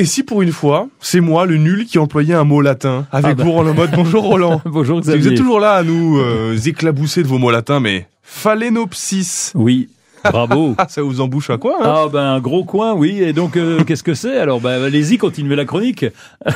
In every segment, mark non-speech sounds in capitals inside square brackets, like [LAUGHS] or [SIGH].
Et si pour une fois, c'est moi, le nul, qui employait un mot latin avec ah bah. vous en mode bonjour Roland. [LAUGHS] bonjour Vous êtes toujours là à nous euh, éclabousser de vos mots latins, mais phalénopsis !» Oui. Bravo. [LAUGHS] Ah, ça vous embouche à quoi hein? Ah ben un gros coin, oui. Et donc euh, [LAUGHS] qu'est-ce que c'est Alors ben allez-y, continuez la chronique. Eh,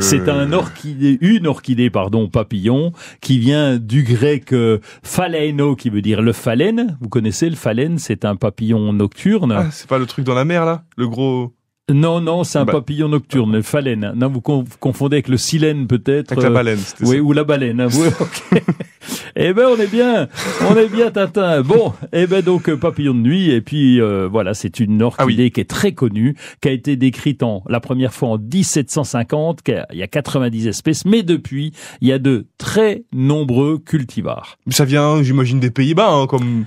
c'est un orchidée, une orchidée pardon, papillon qui vient du grec euh, phaléno, qui veut dire le phalène. Vous connaissez le phalène, c'est un papillon nocturne. Ah, c'est pas le truc dans la mer là, le gros non, non, c'est un bah. papillon nocturne, le phalène. Non, vous confondez avec le silène peut-être. Avec la euh, baleine, Oui, ou la baleine. Hein, oui, ok. [LAUGHS] eh ben, on est bien, on est bien, Tintin. Bon, eh ben donc euh, papillon de nuit. Et puis euh, voilà, c'est une orchidée ah qui est très connue, qui a été décrite en la première fois en 1750. il y a 90 espèces, mais depuis, il y a de très nombreux cultivars. Ça vient, j'imagine, des Pays-Bas, hein, comme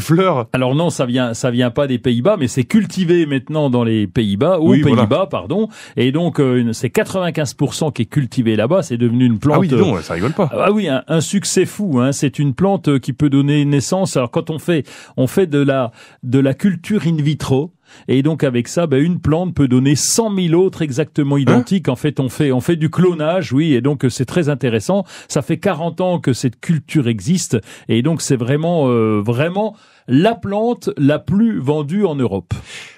fleurs. Alors non, ça vient, ça vient pas des Pays-Bas, mais c'est cultivé maintenant dans les Pays-Bas, aux Pays-Bas, pardon. Et donc, euh, c'est 95% qui est cultivé là-bas. C'est devenu une plante. Ah oui, ça rigole pas. Euh, ah oui, un, succès fou. Hein. C'est une plante euh, qui peut donner naissance. Alors quand on fait, on fait de la, de la culture in vitro. Et donc avec ça, ben, une plante peut donner 100 000 autres exactement hein identiques. en fait, on fait on fait du clonage, oui, et donc euh, c'est très intéressant. Ça fait 40 ans que cette culture existe, et donc c'est vraiment euh, vraiment la plante la plus vendue en Europe.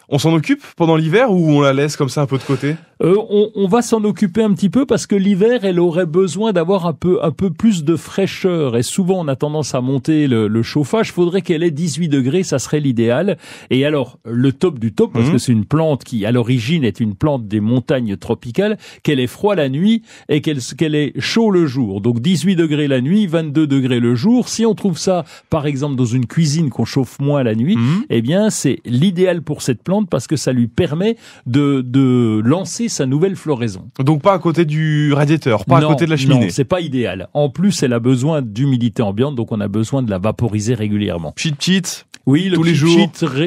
On s'en occupe pendant l'hiver ou on la laisse comme ça un peu de côté euh, on, va s'en occuper un petit peu parce que l'hiver, elle aurait besoin d'avoir un peu un peu plus de fraîcheur. Et souvent, on a tendance à monter le, le chauffage. Faudrait qu'elle ait 18 degrés, ça serait l'idéal. Et alors, le top du top, parce mhm. que c'est une plante qui, à l'origine, est une plante des montagnes tropicales, qu'elle est froid la nuit et qu'elle qu'elle est chaud le jour. Donc 18 degrés la nuit, 22 degrés le jour. Si on trouve ça, par exemple, dans une cuisine qu'on chauffe moins la nuit, et mhm. eh bien c'est l'idéal pour cette plante parce que ça lui permet de, de lancer sa nouvelle floraison. Donc pas à côté du radiateur, pas à côté de la cheminée. Non, c'est pas idéal. En plus, elle a besoin d'humidité ambiante, donc on a besoin de la vaporiser régulièrement. Chit, chit oui, le tous les jours.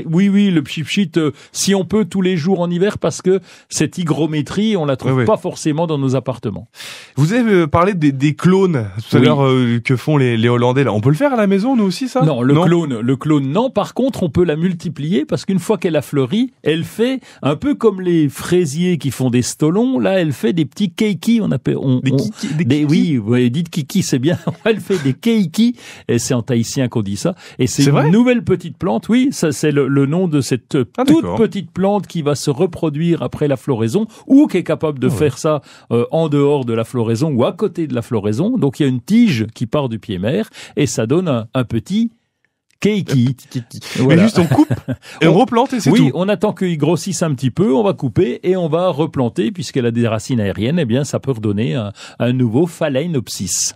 oui, oui, le chip euh, si on peut tous les jours en hiver, parce que cette hygrométrie, on la trouve pas forcément dans nos appartements. Vous avez euh, parlé des, des clones tout à l'heure euh, que font les, les, Hollandais. Là, on peut le faire à la maison, nous aussi, ça Non, le clone, le clone, non. Par contre, on peut la multiplier parce qu'une fois qu'elle a fleuri, elle fait un peu comme les fraisiers qui font des stolons. Là, elle fait des petits keiki, on appelle. On, des, kiki, Oui, dites kiki, c'est bien. [LAUGHS] elle fait des keiki, et c'est en tahitien qu'on dit ça. Et c'est une nouvelle petite plante, oui, ça c'est le, nom de cette euh, ah, toute petite plante qui va se reproduire après la floraison ou qui est capable de ah faire ça euh, en dehors de la floraison ou à côté de la floraison. Donc il y a une tige qui part du pied mère et ça donne un, petit Keiki. Mais juste on coupe [LAUGHS] et on, replante et c'est oui, tout. Oui, on attend qu'il grossisse un petit peu, on va couper et on va replanter puisqu'elle a des racines aériennes, et eh bien ça peut redonner un, un nouveau Phalaenopsis.